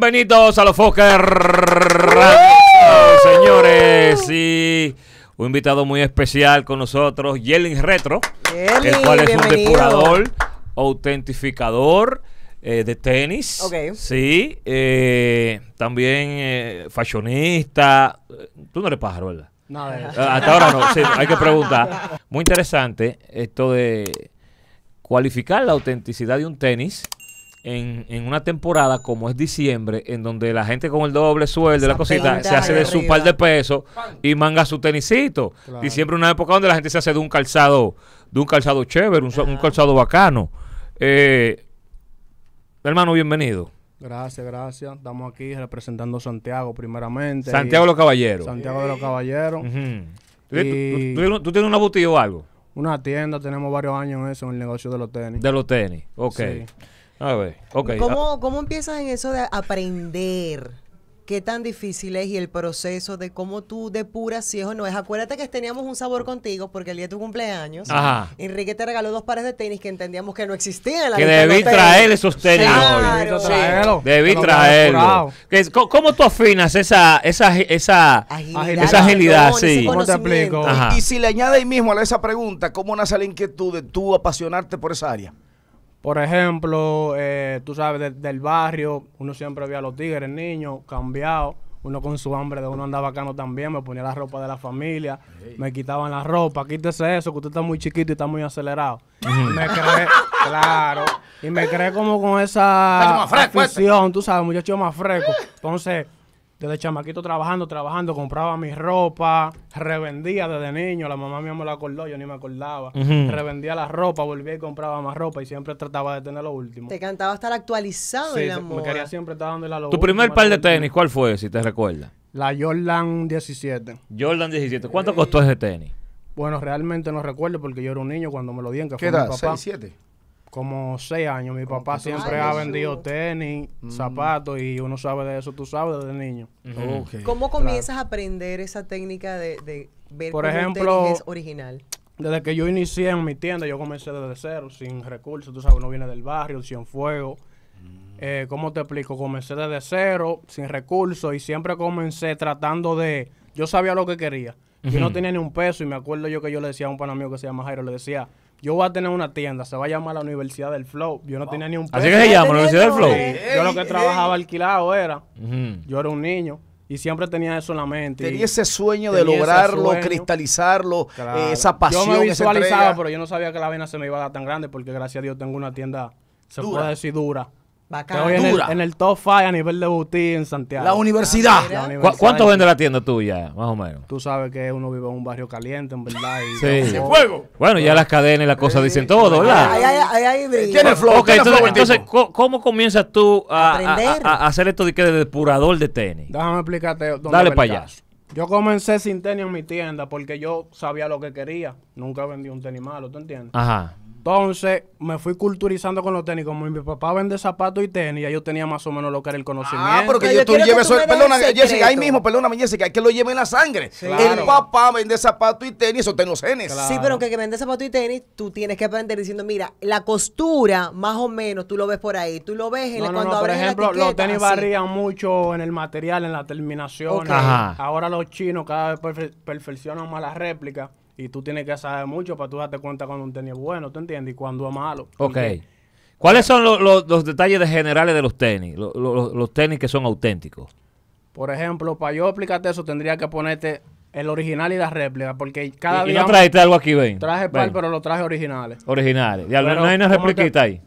Bienvenidos a los Fokker señores. Y un invitado muy especial con nosotros, Yelling Retro, el cual es un depurador, autentificador eh, de tenis. Sí, eh, también eh, fashionista. Tú no eres pájaro, ¿verdad? No, ah, hasta ahora no, sí, hay que preguntar. Muy interesante esto de cualificar la autenticidad de un tenis en, una temporada como es diciembre, en donde la gente con el doble sueldo la cosita se hace de su par de pesos y manga su tenisito. Diciembre es una época donde la gente se hace de un calzado, de un calzado chévere, un, calzado bacano. Eh, hermano, bienvenido. Gracias, gracias. Estamos aquí representando Santiago primeramente. Santiago de los Caballeros. Santiago de los Caballeros. ¿Tú, tú, tienes una boutique o algo? Una tienda, tenemos varios años en eso, en el negocio de los tenis. De los tenis, ok. Sí. A ah, ver, ah. ¿Cómo, ¿Cómo empiezas en eso de aprender? qué tan difícil es y el proceso de cómo tú depuras si es o no es. Acuérdate que teníamos un sabor contigo porque el día de tu cumpleaños, Enrique te regaló dos pares de tenis que entendíamos que no existían en la Que debí traer esos tenis debí traerlo. ¿Cómo, tú afinas esa, esa, esa agilidad? Esa agilidad Y, si le añades ahí mismo a esa pregunta, ¿cómo nace la inquietud de tú apasionarte por esa área? Por ejemplo, eh, tú sabes, del barrio, uno siempre veía a los tigres, niños, cambiados. Uno con su hambre de uno andaba bacano también, me ponía la ropa de la familia, me quitaban la ropa, quítese eso, que usted está muy chiquito y está muy acelerado. me creé, claro, y me creé como con esa pues. afición, tú sabes, muchacho más fresco. Entonces, desde chamaquito trabajando, trabajando, compraba mi ropa, revendía desde niño, la mamá mía me la acordó, yo ni me acordaba. Revendía la ropa, volvía y compraba más ropa y siempre trataba de tener lo último. Te cantaba estar actualizado en me quería siempre estar dando la lo ¿Tu primer par de tenis cuál fue, si te recuerdas? La Jordan 17. Jordan 17. ¿Cuánto costó ese tenis? Bueno, realmente no recuerdo porque yo era un niño cuando me lo dieron, que ¿Qué fue papá como seis años. Mi papá siempre ha vendido tenis, zapatos y uno sabe de eso, tú sabes, desde niño. ¿Cómo comienzas a aprender esa técnica de, ver Por ejemplo, original? Desde que yo inicié en mi tienda, yo comencé desde cero, sin recursos, tú sabes, uno viene del barrio, sin fuego. Mm. Eh, ¿Cómo te explico? Comencé desde cero, sin recursos, y siempre comencé tratando de... Yo sabía lo que quería. Yo no tenía ni un peso, y me acuerdo yo que yo le decía a un pan amigo que se llama Jairo, le decía, yo voy a tener una tienda, se va a llamar la Universidad del Flow. Yo no tenía ni un peso. Así que se llama, la Universidad del Flow. yo lo que trabajaba alquilado era, yo era un niño. Y siempre tenía eso en la mente. Tenía ese sueño de lograrlo, cristalizarlo, eh, esa pasión. Yo me visualizaba, pero yo no sabía que la vaina se me iba a dar tan grande, porque gracias a Dios tengo una tienda, se puede decir dura, en el, top 5 a nivel de boutique en Santiago. La universidad. Ah, ¿Cuánto vende la tienda tuya, más o menos? Tú sabes que uno vive en un barrio caliente, en verdad. Y sí. fuego. Bueno, ya las cadenas y las cosas dicen todo, ¿verdad? Tiene flor. entonces, ¿cómo comienzas tú a, hacer esto de, de depurador de tenis? Déjame explicarte. Dale para allá. Yo comencé sin tenis en mi tienda porque yo sabía lo que quería. Nunca vendí un tenis malo, ¿tú entiendes? Ajá. Entonces, me fui culturizando con los tenis. Como mi papá vende zapatos y tenis, yo tenía más o menos lo que era el ah, conocimiento. Ah, pero que yo, tú lleves. eso. Jessica, ahí mismo, perdóname, Jessica, que lo lleve en la sangre. El papá vende zapatos y tenis, eso tengo Sí, pero que, que vende zapatos y tenis, tú tienes que aprender diciendo, mira, la costura, más o menos, tú lo ves por ahí. Tú lo ves en no, cuando no, Por ejemplo, los tenis varían mucho en el material, en la terminación. Ahora los chinos cada vez perfeccionan más las réplicas y tú tienes que saber mucho para tú darte cuenta cuando un tenis es bueno, ¿tú entiendes? Y cuando es malo. Ok. ¿Cuáles son los, los, detalles generales de los tenis? Los, tenis que son auténticos. Por ejemplo, para yo explicarte eso, tendría que ponerte el original y la réplica, porque cada día... ¿Y no trajiste algo aquí, ven? Traje par, pero los traje originales. Originales. y al no hay una repliquita ahí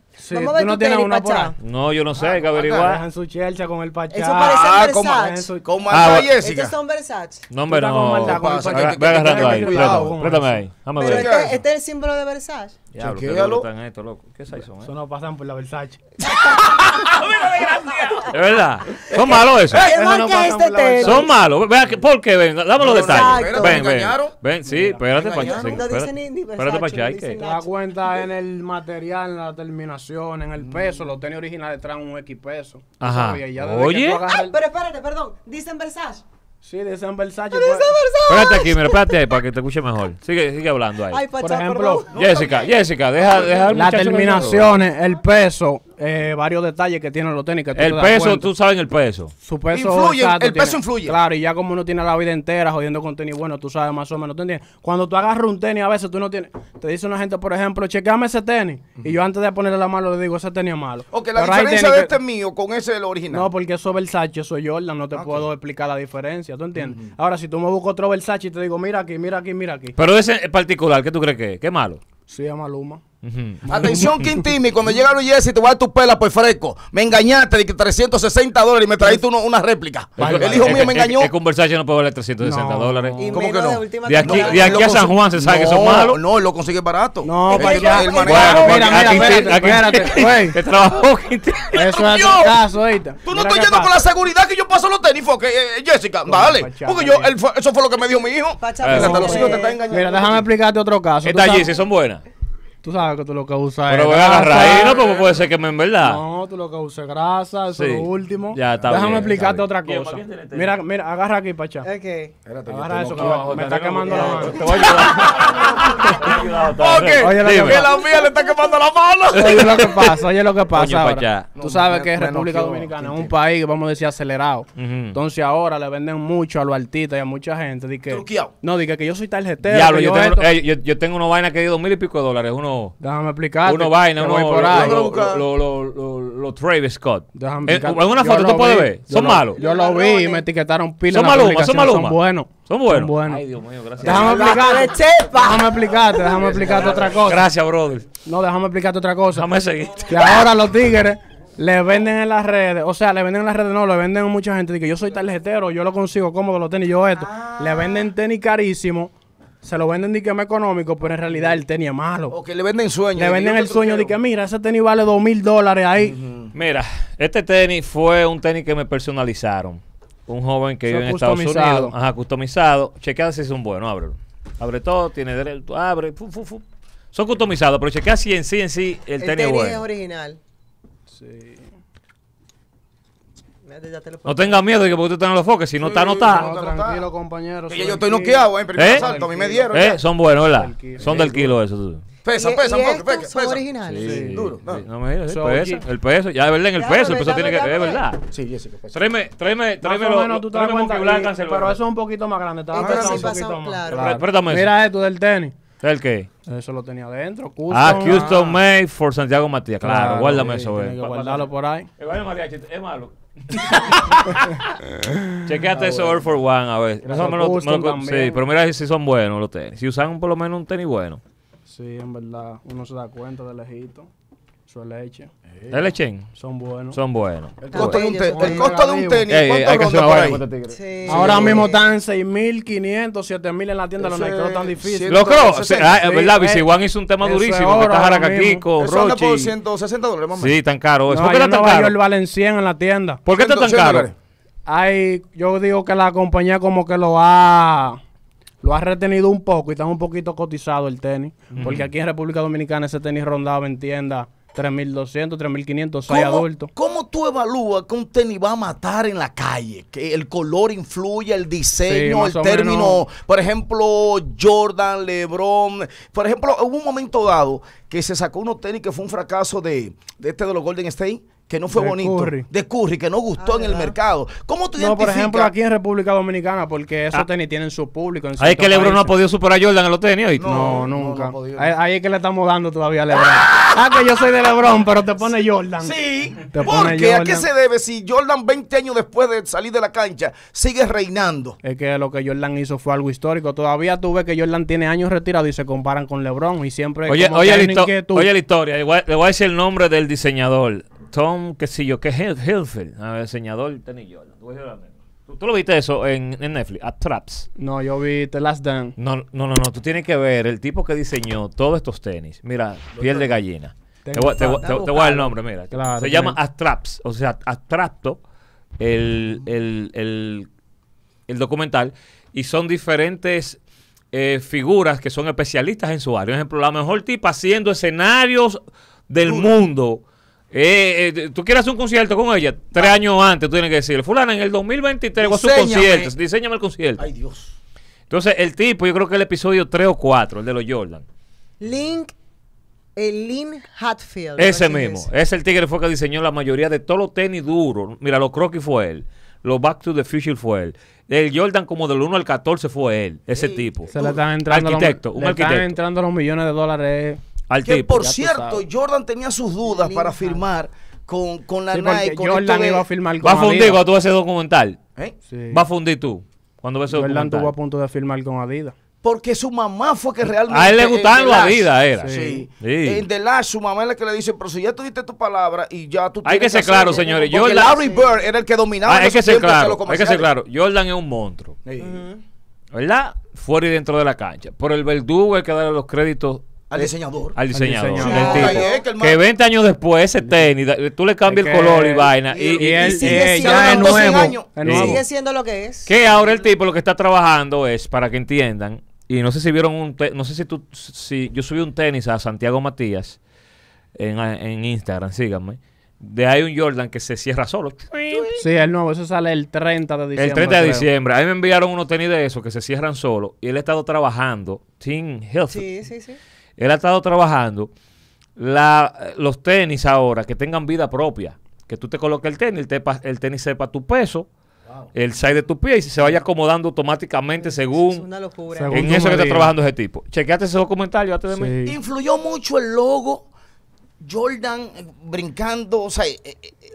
no tienes una No, yo no sé, hay que ah, averiguar. Dejan su chelcha con el Eso parece ah, Versace. ah, Jessica. Estos son Versace. No, hombre, no. Este, este es el símbolo de Versace. ¿Qué es eso? Eso eh? no pasan por la Versace. De verdad. Son malos eso. Este Son malos. Vea, ¿por qué? Ven, dame los detalles. Ven, ven. Ven, sí, espérate, Pachá. Espérate, Te das cuenta en el material, en la terminación, en el peso. Los tenis originales traen un X peso. Ajá. Oye. Pero espérate, perdón. Dicen Versace. Sí, de Versace. Pues. ¡De Espérate aquí, mira, espérate ahí para que te escuche mejor. Sigue, sigue hablando ahí. Ay, por ejemplo, Jessica, Jessica, deja, deja Las terminaciones, el peso, eh, varios detalles que tienen los tenis. Que el peso, tú sabes el peso. Su peso influye, el peso influye. Claro, y ya como uno tiene la vida entera jodiendo con tenis, bueno, tú sabes más o menos, entiendes? Cuando tú agarras un tenis, a veces tú no tienes. Te dice una gente, por ejemplo, chequeame ese tenis. Y yo antes de ponerle la mano le digo, ese tenis es malo. Ok, la diferencia de este mío con ese del original. No, porque eso Versace, soy Jordan, no te puedo explicar la diferencia, ¿tú entiendes? Ahora, si tú me buscas otro Versace y te digo, mira aquí, mira aquí, mira aquí. Pero ese particular, ¿qué tú crees que es? ¿Qué malo? Sí, es Maluma. Atención, Quintini, cuando llega Luis Jesse, te voy a dar tu pela por fresco. Me engañaste de que 360 dólares y me trajiste uno, una réplica. el hijo mío me engañó. ¿Qué conversación no puede valer 360 dólares? ¿Cómo que no? De, aquí, de aquí a San Juan se sabe que son malos. No, lo consigue barato. No, para que el Bueno, mira, mira, espérate. Te trabajó, Eso es el caso, ahorita. Tú no estás yendo con la seguridad que yo paso los tenis, porque eh, eh, Jessica, dale. Porque yo, eso fue lo que me dijo mi hijo. Mira, déjame explicarte otro caso. Estas Jessy son buenas. Tú sabes que tú lo que usas Pero voy a agarrar ahí, ¿no? Porque puede ser que me en verdad. No, tú lo que usas es grasa, es último. Ya, está Déjame explicarte otra cosa. Mira, mira, agarra aquí, Pacha. Es que... Agarra eso, que me está quemando la mano. Te voy a ayudar. Ok, que la mía le está quemando la mano. Oye lo que pasa, oye lo que pasa. Tú sabes que República Dominicana es un país, vamos a decir, acelerado. Entonces ahora le venden mucho a los artistas y a mucha gente. que, no, dije que, yo soy tarjetero. yo, tengo, una vaina que dio dos mil y pico de dólares. Uno, Déjame explicar. Uno vaina, uno. Lo, lo, lo, los Travis Scott. Déjame eh, ¿Alguna foto tú puedes ver? Son malos. Yo lo vi y me etiquetaron pila. Son malos, son malos. Son buenos. Son buenos. Ay, Dios mío, gracias. Déjame explicarte. Déjame explicarte, déjame explicarte otra cosa. Gracias, brother. No, déjame explicarte otra cosa. Déjame seguir. Que ahora los tigres le venden en las redes, o sea, le venden en las redes, no, le venden a mucha gente. que yo soy tarjetero, yo lo consigo cómodo los tenis, yo esto. Ah. Le venden tenis carísimo se lo venden de que más económico, pero en realidad el tenis es malo. O que le venden sueño. Le venden el sueño de que mira, ese tenis vale dos mil dólares ahí. Mira, este tenis fue un tenis que me personalizaron. Un joven que vive en Estados Unidos. Ajá, customizado. Chequea si un bueno, ábrelo. Abre todo, tiene derecho, abre, fu, Son customizados, pero chequea si en sí, en sí el, el tenis, es original. Sí. No tengas miedo de que porque tú estás en los foques. Si no está, no está. tranquilo, compañero. yo estoy noqueado, ¿eh? En eh, asalto, a mí me dieron. ¿Eh? Son buenos, ¿verdad? Son del kilo, eso. Pesa, pesa, un poco, Son originales. Sí, duro. No, me digas, el peso, el peso. Ya, es verdad, en el peso. El peso tiene que. Es verdad. Sí, sí Tráeme, tráeme, tráeme los. Pero eso es un poquito más grande. Está Mira esto del tenis. ¿El qué? Eso lo tenía adentro. Ah, custom ah. made for Santiago Matías. Claro, guárdame eso, güey. Eh. Guardarlo por ahí. es malo. chequeate ah, eso All for One a ver. sí, pero mira si son buenos los tenis. Si usan por lo menos un tenis bueno. Sí, en verdad. Uno se da cuenta de lejito. Su leche. ¿El Son buenos. Son buenos. El costo, de un, tenis. Sí. Ahora mismo están 6.500, 7.000 en la tienda. no los que ah, es tan difícil. Los ¿verdad? Bici eh, One hizo un tema durísimo. a está Jaracaquico, Rochi. por 160 dólares, mamá. Sí, tan caro. ¿Por qué está tan el valencien en la tienda. ¿Por qué está tan caro? Hay, yo digo que la compañía como que lo ha lo ha retenido un poco y está un poquito cotizado el tenis. Porque aquí en República Dominicana ese tenis rondaba en tiendas 3.200, 3.500, soy adultos. ¿Cómo tú evalúas que un tenis va a matar en la calle? Que el color influye, el diseño, el término. Por ejemplo, Jordan, LeBron. Por ejemplo, hubo un momento dado que se sacó unos tenis que fue un fracaso de, de este de los Golden State que no fue bonito, curry. de curry, que no gustó en el mercado. ¿Cómo tú No, por ejemplo, aquí en República Dominicana, porque esos ah. tenis tienen su público. ahí es que Lebron no ha podido superar a Jordan en los tenis hoy. No, nunca. ahí, es que le estamos dando todavía a Lebron. ah, que yo soy de Lebron, pero te pone Jordan. Sí, porque ¿a qué se debe si Jordan 20 años después de salir de la cancha sigue reinando? Es que lo que Jordan hizo fue algo histórico. Todavía tú ves que Jordan tiene años retirado y se comparan con Lebron y siempre... Oye, oye, la, oye la historia, le voy a decir el nombre del diseñador Tom, qué sé yo, que Hilfield, diseñador tenis ¿Tú, lo viste eso en, Netflix, a Traps. No, yo vi The Last Dance. No, no, no, no, tú tienes que ver el tipo que diseñó todos estos tenis. Mira, piel de gallina. Te, voy, a dar el nombre, mira. se llama Astraps, o sea, Astrapto, el, el, documental. Y son diferentes eh, figuras que son especialistas en su área. Por ejemplo, la mejor tipa haciendo escenarios del mundo eh, eh, tú quieres un concierto con ella, tres ah. años antes tú tienes que decirle, fulana, en el 2023 voy a hacer un concierto, diseñame el concierto. Ay Dios. Entonces, el tipo, yo creo que el episodio 3 o 4, el de los Jordan. Link el eh, Link Hatfield. Ese mismo. Ese el tigre fue que diseñó la mayoría de todos los tenis duros. Mira, los croquis fue él. Los Back to the Future fue él. El Jordan como del 1 al 14 fue él. Ese tipo. Se le entrando, arquitecto, Están entrando los millones de dólares al que por cierto, Jordan tenía sus dudas para firmar con, con la sí, Nike. Jordan iba a firmar con Va a fundir cuando tú ese documental. ¿Eh? Va a fundir tú cuando ves ese Jordan estuvo a punto de firmar con Adidas. Porque su mamá fue que realmente. A él le gustaban la vida, era. Sí. En The Last, su mamá es la que le dice, pero si ya tuviste tu palabra y ya tú. Hay que ser claro, señores. Porque Larry Bird era el que dominaba. Ah, hay que ser claro. Hay que ser claro. Jordan es un monstruo. ¿Verdad? Fuera y dentro de la cancha. por el verdugo hay que darle los créditos eh, al diseñador. Al diseñador. que, 20 años después ese tenis, tú le cambias el color y vaina. Y, él, sigue, siendo sigue siendo lo que es. Que ahora el tipo lo que está trabajando es, para que entiendan, y no sé si vieron un no sé si tú si yo subí un tenis a Santiago Matías en, Instagram, síganme. De ahí un Jordan que se cierra solo. Sí, el nuevo, eso sale el 30 de diciembre. El 30 de diciembre. Ahí me enviaron unos tenis de esos que se cierran solo y él ha estado trabajando, Team health. Sí, sí, sí él ha estado trabajando los tenis ahora que tengan vida propia. Que tú te coloques el tenis, el, tenis sepa tu peso, el size de tu pie y se vaya acomodando automáticamente según. en eso que está trabajando ese tipo. chequeate esos comentarios Influyó mucho el logo. Jordan eh, brincando, o sea, eh,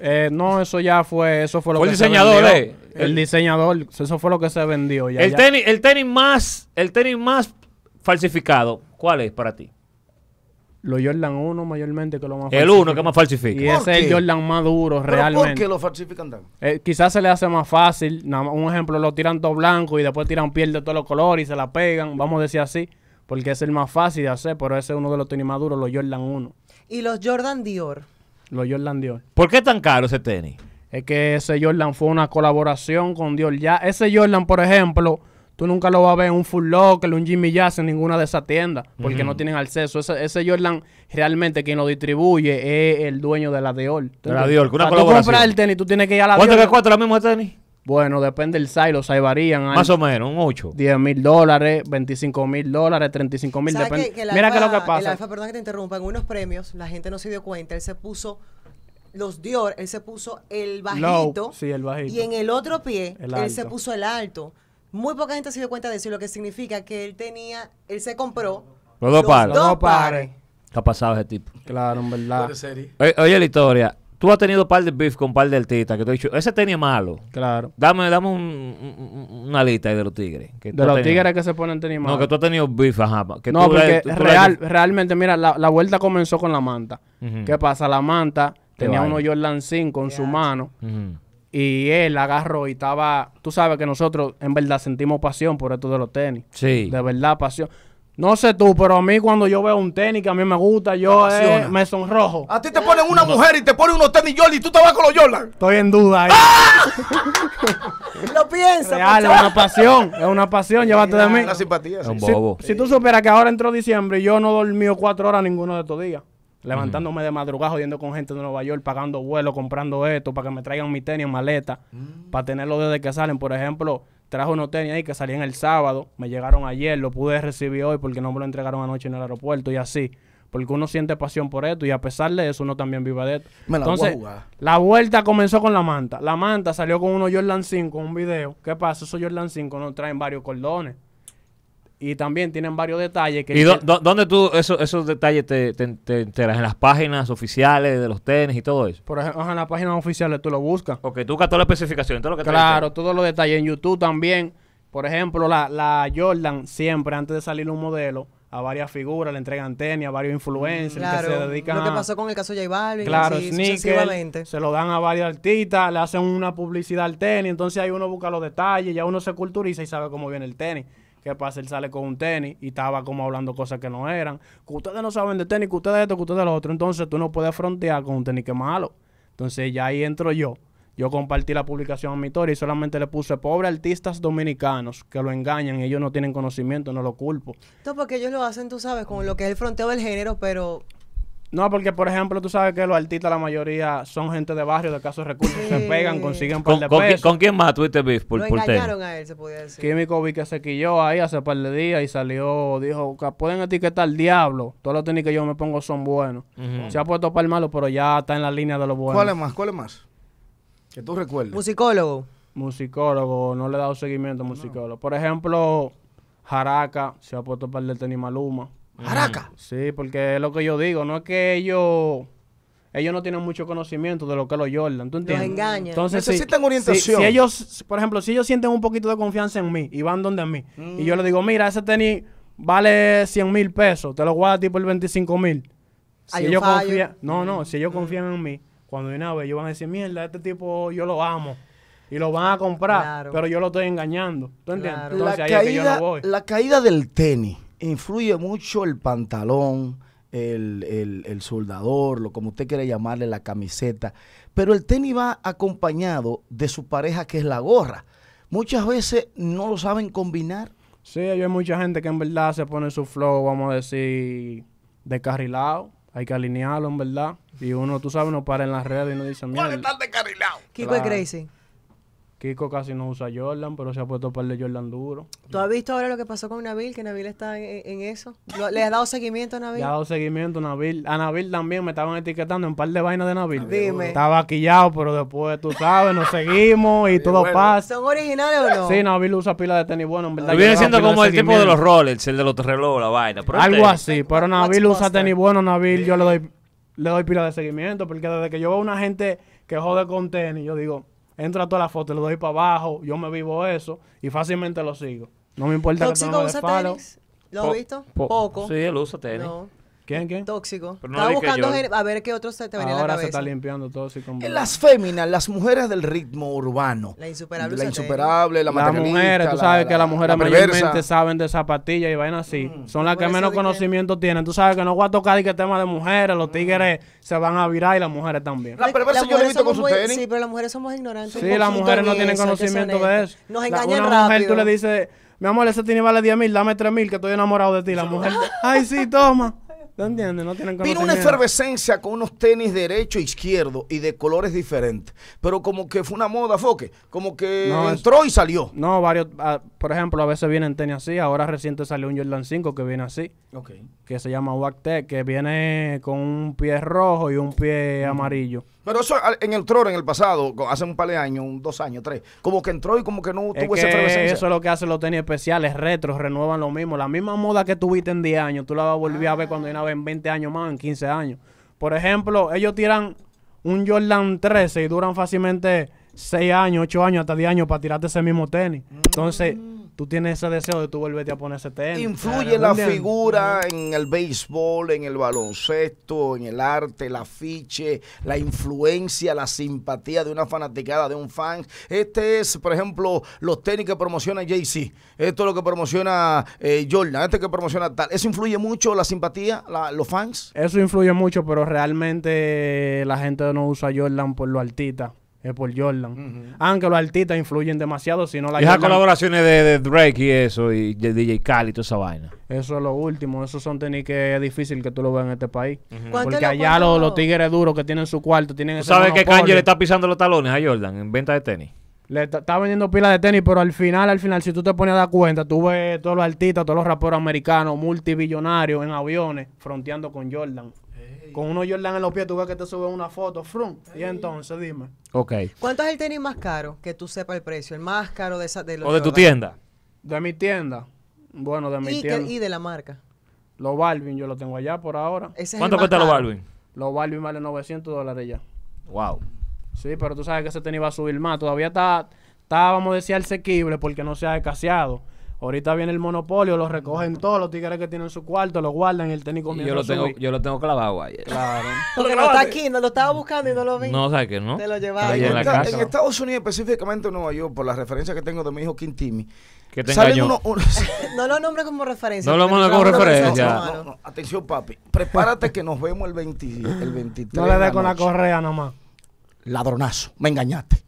eh, no, eso ya fue, eso fue lo que el diseñador, se el diseñador, eso fue lo que se vendió ya, El tenis, el tenis más, el tenis más falsificado, ¿cuál es para ti? Los Jordan 1 mayormente que lo más El 1 que más falsifica. Y ese es el Jordan más duro realmente. ¿Por qué lo falsifican tanto? Eh, quizás se le hace más fácil. Un ejemplo, lo tiran todo blanco y después tiran piel de todos los colores y se la pegan. Vamos a decir así. Porque es el más fácil de hacer, pero ese es uno de los tenis más duros, los Jordan 1. ¿Y los Jordan Dior? Los Jordan Dior. ¿Por qué tan caro ese tenis? Es que ese Jordan fue una colaboración con Dior. Ya ese Jordan, por ejemplo Tú nunca lo vas a ver en un Full Locker, un Jimmy Jazz, en ninguna de esas tiendas, porque no tienen acceso. Ese, ese, Jordan realmente quien lo distribuye es el dueño de la Dior. De la Dior, una Para tú comprar el tenis, tú tienes que ir a la ¿Cuánto Dior? que cuesta la misma tenis? Bueno, depende del size, los size varían. Más o menos, un 8. 10 mil dólares, 25 mil dólares, 35 mil, depende. Que, que Mira es lo que pasa. perdón que te interrumpa, en unos premios la gente no se dio cuenta, él se puso los Dior, él se puso el bajito. sí, el bajito. Y en el otro pie, él se puso el alto. Muy poca gente se dio cuenta de eso, lo que significa que él tenía, él se compró. Los dos pares. dos pares. ¿Qué ha pasado ese tipo? Claro, en verdad. ¿eh? Eh, oye, la historia. Tú has tenido un par de beef con par de tita, que te he dicho, ese tenía malo. Claro. Dame, dame un, una lista ahí de los tigres. de los tigres que se ponen tenis malo. No, que tú has tenido beef, ajá. no, porque real, realmente, mira, la, vuelta comenzó con la manta. ¿Qué pasa? La manta tenía uno Jordan 5 con su mano. Y él agarró y estaba. Tú sabes que nosotros en verdad sentimos pasión por esto de los tenis. Sí. De verdad, pasión. No sé tú, pero a mí cuando yo veo un tenis que a mí me gusta, yo eh, me sonrojo. A ti te ponen una mujer y te ponen unos tenis Jordan y tú te vas con los Jordan. Estoy en duda ahí. Lo piensa. Real, es una pasión, es una pasión, llévate de mí. Una simpatía. Sí. Un bobo. Si, tú supieras que ahora entró diciembre y yo no dormí cuatro horas ninguno de estos días levantándome de madrugada, yendo con gente de Nueva York, pagando vuelo, comprando esto, para que me traigan mi tenis, maleta, mm. para tenerlo desde que salen. Por ejemplo, trajo unos tenis ahí que salían el sábado, me llegaron ayer, lo pude recibir hoy porque no me lo entregaron anoche en el aeropuerto y así. Porque uno siente pasión por esto y a pesar de eso uno también vive de esto. Me la Entonces, la vuelta comenzó con la manta. La manta salió con uno Jordan 5, un video. ¿Qué pasa? Esos Jordan 5 no traen varios cordones y también tienen varios detalles que... ¿Y dónde tú esos detalles te, te, enteras? ¿En las páginas oficiales de los tenis y todo eso? Por ejemplo, en las páginas oficiales tú lo buscas. Ok, tú buscas todas las especificaciones, todo lo que Claro, todos los detalles. En YouTube también, por ejemplo, la, la Jordan siempre, antes de salir un modelo, a varias figuras, le entregan tenis a varios mm, influencers claro, que Lo que pasó con el caso de J Balvin, claro, sneakers se lo dan a varios artistas, le hacen una publicidad al tenis, entonces ahí uno busca los detalles, ya uno se culturiza y sabe cómo viene el tenis. ¿Qué pasa? Él sale con un tenis y estaba como hablando cosas que no eran. Que ustedes no saben de tenis, que ustedes esto, que ustedes lo otro. Entonces tú no puedes frontear con un tenis que malo. Entonces ya ahí entro yo. Yo compartí la publicación a mi historia y solamente le puse pobre artistas dominicanos que lo engañan ellos no tienen conocimiento, no lo culpo. Esto porque ellos lo hacen, tú sabes, con lo que es el fronteo del género, pero no, porque por ejemplo, tú sabes que los artistas, la mayoría son gente de barrio, de casos recursos, se pegan, consiguen par de con pesos. ¿Con quién más Por, Lo engañaron a él, se podía decir. Químico vi que se quilló ahí hace par de días y salió, dijo, pueden etiquetar al diablo, todos los tenis que yo me pongo son buenos. Se ha puesto para el malo, pero ya está en la línea de los buenos. ¿Cuál es más? ¿Cuál es más? Que tú recuerdes. Musicólogo. Musicólogo, no le he dado seguimiento a musicólogo. Por ejemplo, Jaraca se ha puesto para el de tenis Maluma. Araca. Sí, porque es lo que yo digo, no es que ellos ellos no tienen mucho conocimiento de lo que lo los Jordan, ¿tú entiendes? Los engañan. Entonces, orientación. Si, ellos, por ejemplo, si ellos sienten un poquito de confianza en mí y van donde a mí, y yo mm. le digo, mira, ese tenis vale 100 mil pesos, te lo voy a dar tipo el 25 mil. Si ellos no, no, si ellos mm. confían en mí, cuando viene a ver, ellos van a decir, mierda, este tipo yo lo amo. Y lo van a comprar, pero yo lo estoy engañando. Entonces, ahí es que yo voy. la caída del tenis influye mucho el pantalón, el, soldador, lo como usted quiere llamarle, la camiseta. Pero el tenis va acompañado de su pareja, que es la gorra. Muchas veces no lo saben combinar. Sí, hay mucha gente que en verdad se pone su flow, vamos a decir, descarrilado. Hay que alinearlo, en verdad. Y uno, tú sabes, uno para en las redes y no dice, ¿Cuál es está descarrilado. Kiko Kiko casi no usa Jordan, pero se ha puesto par de Jordan duro. ¿Tú has visto ahora lo que pasó con Nabil? Que Nabil está en, eso. ¿Le has dado seguimiento a Nabil? Le he dado seguimiento a Nabil. A Nabil también me estaban etiquetando un par de vainas de Nabil. Dime. Estaba quillado, pero después, tú sabes, nos seguimos y, todo pasa. ¿Son originales o no? Sí, Nabil usa pila de tenis bueno, en verdad. Viene siendo como el tipo de los rollers, el de los relojes, la vaina. Algo este- así, pero Nabil usa tenis bueno, Nabil, yo le doy, le doy pila de seguimiento, porque desde que yo veo una gente que jode con tenis, yo digo entra toda la foto, le doy para abajo, yo me vivo eso y fácilmente lo sigo. No me importa ¿Tóxico que usa tenis? ¿Lo has visto? Poco. Sí, él usa tenis. No. ¿Quién, quién? Tóxico. Pero Estaba buscando a ver qué otro se te venía a la cabeza. se está limpiando todo así Las féminas, las mujeres del ritmo urbano. La insuperable. La insuperable, la Las mujeres, tú sabes que las mujeres la mayormente saben de zapatillas y vainas así. Mm. Son las que menos conocimiento tienen. Tú sabes que no voy a tocar y que tema de mujeres, los mm. tigres se van a virar y las mujeres también. La perversa yo he visto con su tenis. Sí, pero las mujeres somos ignorantes. Sí, las mujeres no tienen conocimiento de eso. Nos engañan rápido. Una mujer tú le dices, mi amor, ese tiene vale 10 mil, dame 3 mil que estoy enamorado de ti. La mujer, ay sí, toma. ¿No entiendes? tienen Vino una efervescencia con unos tenis derecho, e izquierdo y de colores diferentes. Pero como que fue una moda, foque. Como que entró y salió. No, varios. Ah, por ejemplo, a veces vienen tenis así. Ahora reciente salió un Jordan 5 que viene así. Que se llama Wack Tech, que viene con un pie rojo y un pie amarillo. Pero eso en el Troro, en el pasado, hace un par de años, un, dos años, tres, como que entró y como que no tuvo ese Eso es lo que hacen los tenis especiales, retros, renuevan lo mismo. La misma moda que tuviste en 10 años, tú la vas a volver a ver cuando una en 20 años más, en 15 años. Por ejemplo, ellos tiran un Jordan 13 y duran fácilmente 6 años, 8 años, hasta 10 años para tirarte ese mismo tenis. Mm. Entonces tú tienes ese deseo de tú volverte a poner ese tenis. Influye la figura en el béisbol, en el baloncesto, en el arte, el afiche, la influencia, la simpatía de una fanaticada, de un fan. Este es, por ejemplo, los tenis que promociona Jay-Z. Esto es lo que promociona eh, Jordan. Este que promociona tal. ¿Eso influye mucho la simpatía, los fans? Eso influye mucho, pero realmente la gente no usa Jordan por lo altita es por Jordan. Aunque los artistas influyen demasiado, si no la... Esas colaboraciones de, Drake y eso, y de DJ Khaled y toda esa vaina. Eso es lo último, esos son tenis que es difícil que tú lo veas en este país. Porque allá los, tigres duros que tienen su cuarto tienen... ¿Tú sabes que Kanye le está pisando los talones a Jordan en venta de tenis? Le está vendiendo pila de tenis, pero al final, al final, si tú te pones a dar cuenta, tú ves todos los artistas, todos los raperos americanos, multibillonarios en aviones, fronteando con Jordan. Con uno Jordan en los pies, tú ves que te sube una foto, frum. Y entonces, dime. Ok. ¿Cuánto es el tenis más caro? Que tú sepas el precio. El más caro de, esa, de los O de tu tienda. De mi tienda. Bueno, de mi tienda. y de la marca. Los Balvin, yo lo tengo allá por ahora. ¿Cuánto cuesta los Balvin? Los Balvin vale 900 dólares ya. Wow. Sí, pero tú sabes que ese tenis va a subir más. Todavía está, está vamos a decir, asequible porque no se ha escaseado. Ahorita viene el monopolio, lo recogen todos los tigres que tienen en su cuarto, lo guardan en el técnico mío. yo lo tengo Yo lo tengo clavado ayer. Claro. Porque no está aquí, no lo estaba buscando y no lo vi. No, ¿sabes que No. Te lo llevaba. En, Estados Unidos, específicamente en Nueva York, por la referencia que tengo de mi hijo Quintimi. Que te no lo nombres como referencia. No lo nombres como referencia. atención, papi. Prepárate que nos vemos el, 23. No le dé con la correa nomás. Ladronazo, me engañaste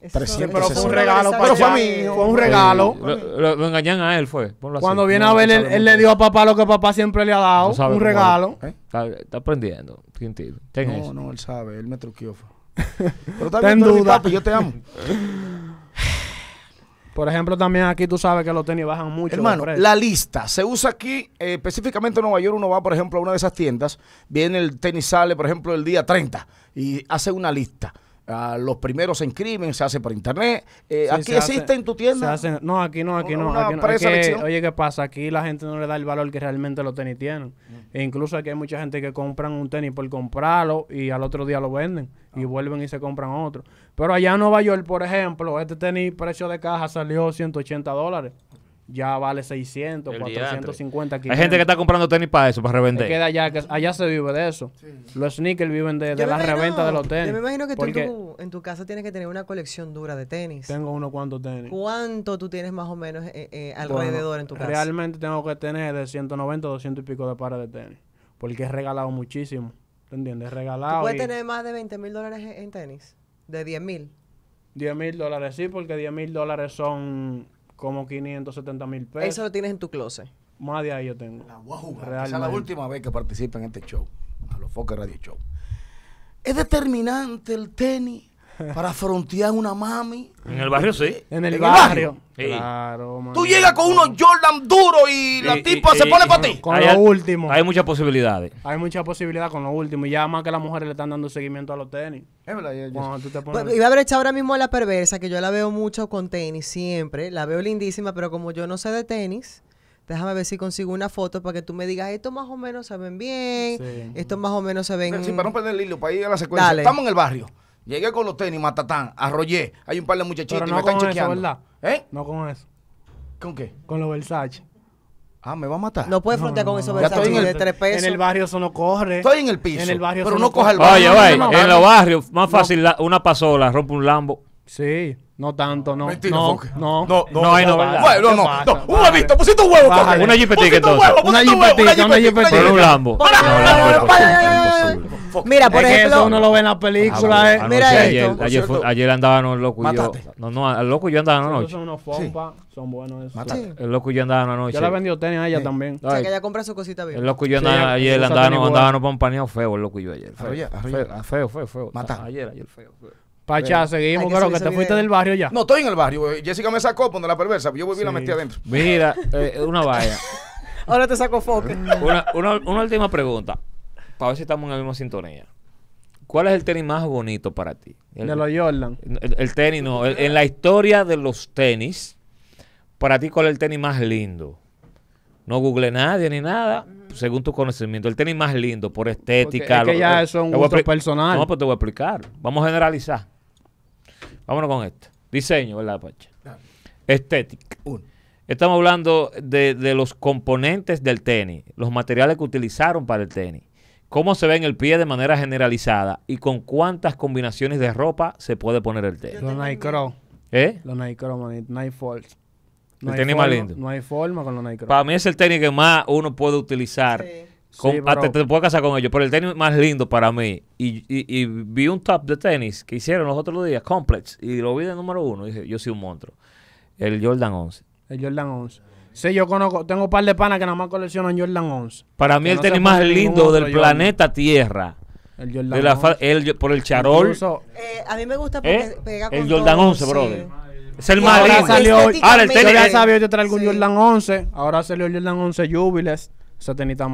pero fue un regalo para fue un regalo. lo, engañan a él, fue. Cuando viene a ver, él, le dio a papá lo que papá siempre le ha dado. un regalo. ¿Eh? Está, aprendiendo. no, no, él sabe. Él me truqueó pero también duda. papi, yo te amo. Por ejemplo, también aquí tú sabes que los tenis bajan mucho. Hermano, la lista se usa aquí, eh, específicamente en Nueva York, uno va, por ejemplo, a una de esas tiendas, viene el tenis, sale, por ejemplo, el día 30 y hace una lista. Ah, los primeros se inscriben, se hace por internet. Eh, aquí existe en tu tienda. no, aquí no, aquí no. oye, ¿qué pasa? Aquí la gente no le da el valor que realmente los tenis tienen. Mm. E incluso aquí hay mucha gente que compran un tenis por comprarlo y al otro día lo venden y ah. vuelven y se compran otro. Pero allá en Nueva York, por ejemplo, este tenis, precio de caja salió 180 dólares ya vale 600, 450, kilos. Hay gente que está comprando tenis para eso, para revender. queda allá, que allá se vive de eso. Los sneakers viven de, la reventa de los tenis. Yo me imagino que tú en tu, en tu, casa tienes que tener una colección dura de tenis. Tengo uno cuantos tenis. ¿Cuánto tú tienes más o menos eh, eh, alrededor en tu casa? Realmente tengo que tener de 190, 200 y pico de pares de tenis. Porque es regalado muchísimo. ¿Te entiendes? regalado. puedes tener más de 20 mil dólares en tenis? ¿De 10 mil? 10 mil dólares, sí, porque 10 mil dólares son como 570 mil pesos. Eso lo tienes en tu closet. Más de ahí yo tengo. La Esa es la última vez que participa en este show, a los Focus Radio Show. Es determinante el tenis para frontear una mami. En el barrio, sí. Eh, en el, barrio? Claro, Tú llegas con unos Jordan duros y la tipa se pone para ti. Con lo último. Hay muchas posibilidades. Hay muchas posibilidades con lo último. Y ya más que las mujeres le están dando seguimiento a los tenis. Es verdad. Tú te pues, pones... Iba a haber ahora mismo a la perversa, que yo la veo mucho con tenis siempre. La veo lindísima, pero como yo no sé de tenis. Déjame ver si consigo una foto para que tú me digas, esto más o menos se ven bien, esto más o menos se ven... Sí, para no perder el hilo, para ir a la secuencia. Estamos en el barrio. Llegué con los tenis, matatán, arrollé. Hay un par de muchachitos y me están chequeando. ¿Eh? No con eso. ¿Con qué? Con los Versace. Ah, me va a matar. No puedes frontear con esos Versace de tres pesos. En el barrio eso no corre. Estoy en el piso. En el barrio pero no coge el barrio. Vaya, vaya. en los barrios, más fácil una pasola, rompe un lambo. Sí, no tanto, no. Mentira, no, no, no, no, no, hay no, no, no. Un huevito, pusiste un huevo, coge. Una jipetica entonces. Una jipetica, una jipetica. un lambo. Mira, por ejemplo. uno lo ve en las películas. Ah, eh. Mira esto. Ayer andaban los locos y yo. No, no, el loco yo andaba anoche. Son unos fompas, son buenos esos. El loco yo andaba anoche. Yo le he vendido tenis a ella también. O sea, que ella compra bien. El loco yo andaba ayer un feo, el loco yo ayer. Feo, feo, feo. Ayer, ayer feo. Pacha, seguimos, claro, que, te fuiste del barrio ya. No, estoy en el barrio. Jessica me sacó cuando la perversa. Pues yo volví y la metí adentro. Mira, eh, una valla. Ahora te saco foque. Una, última pregunta. Para ver si estamos en la misma sintonía. ¿Cuál es el tenis más bonito para ti? El, de los Jordan. El, tenis, no. en la historia de los tenis, para ti, ¿cuál es el tenis más lindo? No google nadie ni nada, según tu conocimiento. El tenis más lindo, por estética. es que eso es un personal. No, pues te voy a explicar. Vamos a generalizar. Vámonos con esto. Diseño, ¿verdad, Pacha? Estética. Estamos hablando de, los componentes del tenis, los materiales que utilizaron para el tenis, cómo se ve en el pie de manera generalizada y con cuántas combinaciones de ropa se puede poner el tenis. Los Nike ¿Eh? Los Nike Crow, Nike el tenis más lindo. No hay forma con los Nike Para mí es el tenis que más uno puede utilizar. Sí Ah, te puedo casar con ellos, pero el tenis más lindo para mí. Y, y, vi un top de tenis que hicieron los otros días, Complex, y lo vi de número uno. Y dije, yo soy un monstruo. El Jordan 11. El Jordan 11. Sí, yo conozco, tengo un par de panas que nada más coleccionan Jordan 11. Para mí el tenis más lindo del planeta Tierra. El Jordan 11. por el charol. Eh, a mí me gusta ¿Eh? porque pega con El Jordan 11, brother. Es el más lindo. Ahora el tenis. Yo ya sabía, yo traigo un Jordan 11. Ahora salió el Jordan 11 Jubiles.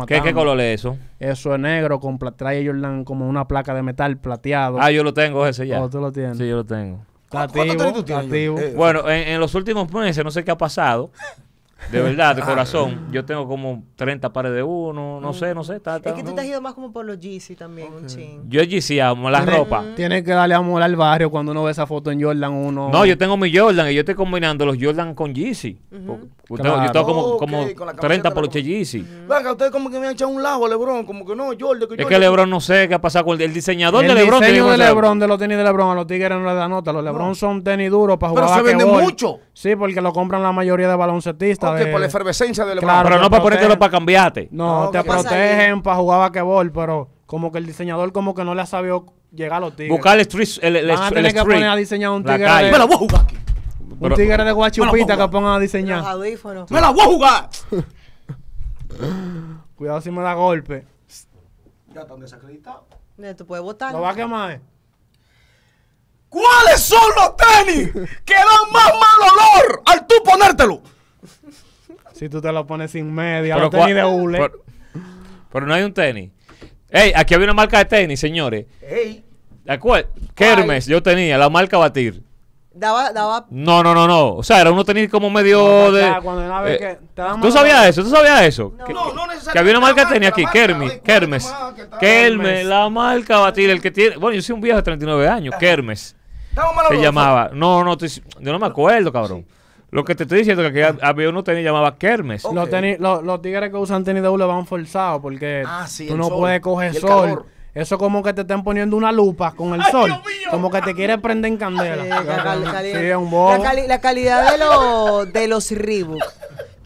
¿Qué, color es eso? Eso es negro, con trae Jordan como una placa de metal plateado. Ah, yo lo tengo ese ya. Oh, tú Sí, yo lo tengo. tú tienes? Eh, bueno, eh. en, en, los últimos meses, no sé qué ha pasado, De verdad, de ah. corazón. Yo tengo como 30 pares de uno, no sé, no sé. es que tú te has ido más como por los Yeezy también, Yo GC, amo la ropa. Tienes que darle amor al barrio cuando uno ve esa foto en Jordan uno. No, yo tengo mi Jordan y yo estoy combinando los Jordan con Yeezy. Yo tengo como, 30 por GC. Uh Venga, ustedes como que me han echado un lago a Lebron, como que no, Jordan. es que Lebron no sé qué ha pasado con el, diseñador de Lebron. El diseño de Lebron, de los tenis de Lebron, a los tigres no les da nota. Los Lebron son tenis duros para jugar Pero se venden mucho. Sí, porque lo compran la mayoría de baloncetistas que por la efervescencia del claro, Pero no para ponértelo para cambiarte. No, te protegen para jugar a pero como que el diseñador como que no le ha sabido llegar a los tigres. Buscar el street. El, el, Van a tener que poner a diseñar un tigre. me la voy a jugar Un tigre de guachupita que pongan a diseñar. ¡Me la voy a jugar! Cuidado si me da golpe. Ya están desacreditados. Tú puedes votar. no va a quemar. ¿Cuáles son los tenis que dan más mal olor al tú ponértelo? Y tú te lo pones sin media, pero de hule. Pero, no hay un tenis. Ey, aquí había una marca de tenis, señores. Ey. ¿De acuerdo? Kermes, yo tenía la marca Batir. Daba, daba. No, no, no, no. O sea, era uno tenis como medio de. Eh, ¿Tú sabías eso? ¿Tú sabías eso? No, no, necesariamente. Que había una marca de tenis aquí, Kermes. Kermes. Kermes, la marca Batir. El que tiene. Bueno, yo soy un viejo de 39 años, Kermes. Se llamaba. No, no, yo no me acuerdo, cabrón. Lo que te estoy diciendo es que había unos tenis llamaba Kermes. Los, los, tigres que usan tenis de le van forzados porque ah, tú no puedes coger sol. Eso como que te están poniendo una lupa con el sol. Como que te quiere prender en candela. la, calidad, de, los de los Reebok.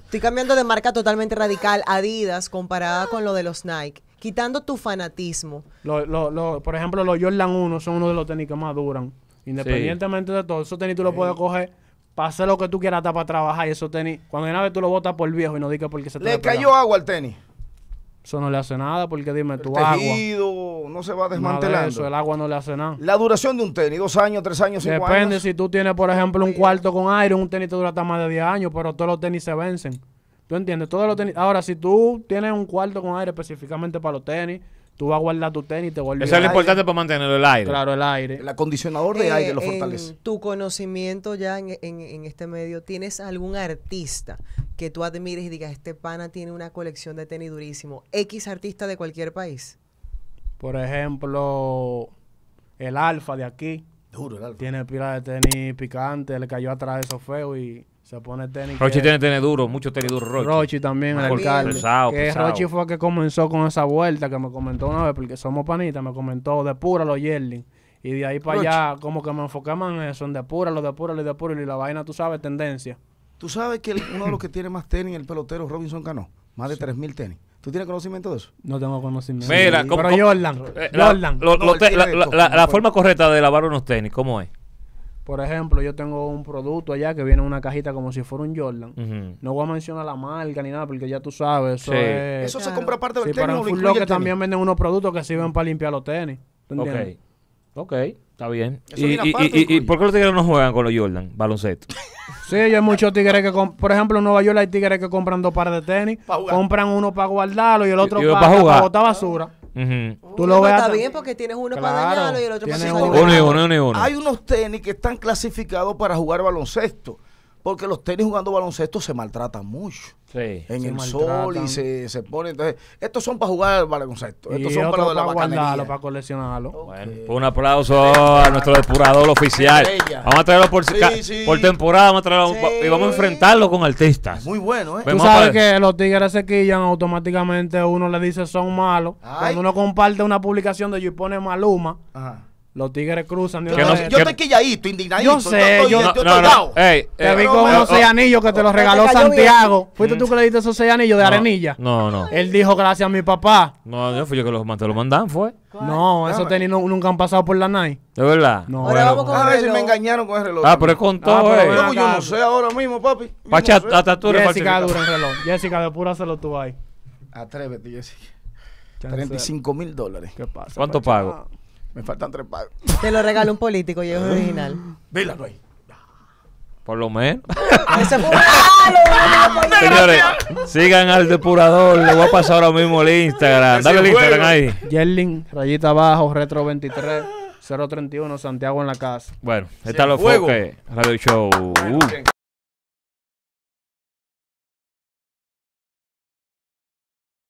Estoy cambiando de marca totalmente radical. Adidas comparada con lo de los Nike. Quitando tu fanatismo. Lo, por ejemplo, los Jordan 1 son uno de los tenis que más duran. Independientemente de todo, esos tenis tú los puedes coger para hacer lo que tú quieras, hasta para trabajar. Y esos tenis, cuando una vez tú lo botas por viejo y no digas porque se te Le cayó agua al tenis. Eso no le hace nada porque dime tu tú tejido, no se va desmantelando. Eso, el agua no le hace nada. La duración de un tenis, dos años, tres años, cinco Depende, años. Depende, si tú tienes, por ejemplo, un cuarto con aire, un tenis te dura hasta más de 10 años, pero todos los tenis se vencen. ¿Tú entiendes? Todos los tenis. Ahora, si tú tienes un cuarto con aire específicamente para los tenis, Tú vas a guardar tu tenis y te vuelves. Eso es lo importante para mantenerlo el aire. Claro, el aire. El acondicionador de eh, aire lo fortalece. En tu conocimiento ya en, este medio, ¿tienes algún artista que tú admires y digas, este pana tiene una colección de tenis durísimo? X artista de cualquier país. Por ejemplo, el Alfa de aquí. Duro el Alfa. Tiene pila de tenis picante, le cayó atrás eso feo y se pone tenis. Rochi tiene tenis duro, mucho tenis duro, Rochi. Rochi también, el alcalde. que Rochi fue el que comenzó con esa vuelta que me comentó una vez, porque somos panitas, me comentó, de pura los Yerling. Y de ahí para allá, como que me enfocamos en eso, en depúralo depuralo y pura Y la vaina, tú sabes, tendencia. Tú sabes que uno de los que tiene más tenis, el pelotero Robinson Cano, más de 3.000 tenis. ¿Tú tienes conocimiento de eso? No tengo conocimiento. Mira, Pero Jordan, Jordan. La, la forma correcta de lavar unos tenis, ¿cómo es? Por ejemplo, yo tengo un producto allá que viene en una cajita como si fuera un Jordan. No voy a mencionar la marca ni nada porque ya tú sabes. Eso, eso se compra parte del tenis. que también venden unos productos que sirven para limpiar los tenis. Ok. Ok. Está bien. y, por qué los tigres no juegan con los Jordan? Baloncesto. Sí, hay muchos tigres que, por ejemplo, en Nueva York hay tigres que compran dos pares de tenis, compran uno para guardarlo y el otro para, para botar basura. Uh lo está bien porque tienes uno para dañarlo y el otro para uno, Hay unos tenis que están clasificados para jugar baloncesto porque los tenis jugando baloncesto se maltratan mucho. Sí, en el sol y se, se pone. Entonces, estos son para jugar baloncesto. Estos son para, para para coleccionarlo. Bueno, pues un aplauso a nuestro depurador oficial. Vamos a traerlo por, temporada, y vamos a enfrentarlo con artistas. Muy bueno, ¿eh? Tú sabes que los tigres se quillan automáticamente, uno le dice son malos. Cuando uno comparte una publicación de ellos y pone Maluma. Ajá los tigres cruzan. Yo yo estoy quilladito, indignadito. Yo sé, yo, yo, Te vi con unos seis anillos que te los regaló Santiago. ¿Fuiste tú que le diste esos seis anillos de arenilla? No, no. Él dijo gracias a mi papá. No, yo fui yo que los mandé, lo mandan, fue. No, esos ah. tenis nunca han pasado por la NAI. ¿De verdad? No. Ahora vamos ah, a me engañaron con el reloj. Ah, pero es con todo, eh. Yo no sé ahora mismo, papi. Pacha, hasta tú Jessica dura el reloj. Jessica, hacerlo tú ahí. Atrévete, Jessica. 35 mil dólares. ¿Qué pasa? ¿Cuánto pago? Me faltan tres pagos. Te lo regaló un político y es ah. original. Vela ahí. Por lo menos. Señores, sigan al depurador. Le voy a pasar ahora mismo el Instagram. Dale el Instagram ahí. Yerling, rayita abajo, retro 23. 031 Santiago en la casa. Bueno, está lo fuego. Radio Show. Uh.